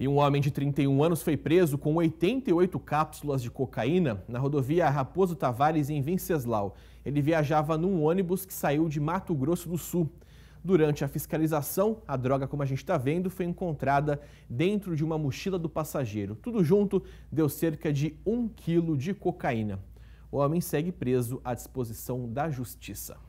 E um homem de 31 anos foi preso com 88 cápsulas de cocaína na rodovia Raposo Tavares, em Venceslau. Ele viajava num ônibus que saiu de Mato Grosso do Sul. Durante a fiscalização, a droga, como a gente está vendo, foi encontrada dentro de uma mochila do passageiro. Tudo junto deu cerca de um quilo de cocaína. O homem segue preso à disposição da justiça.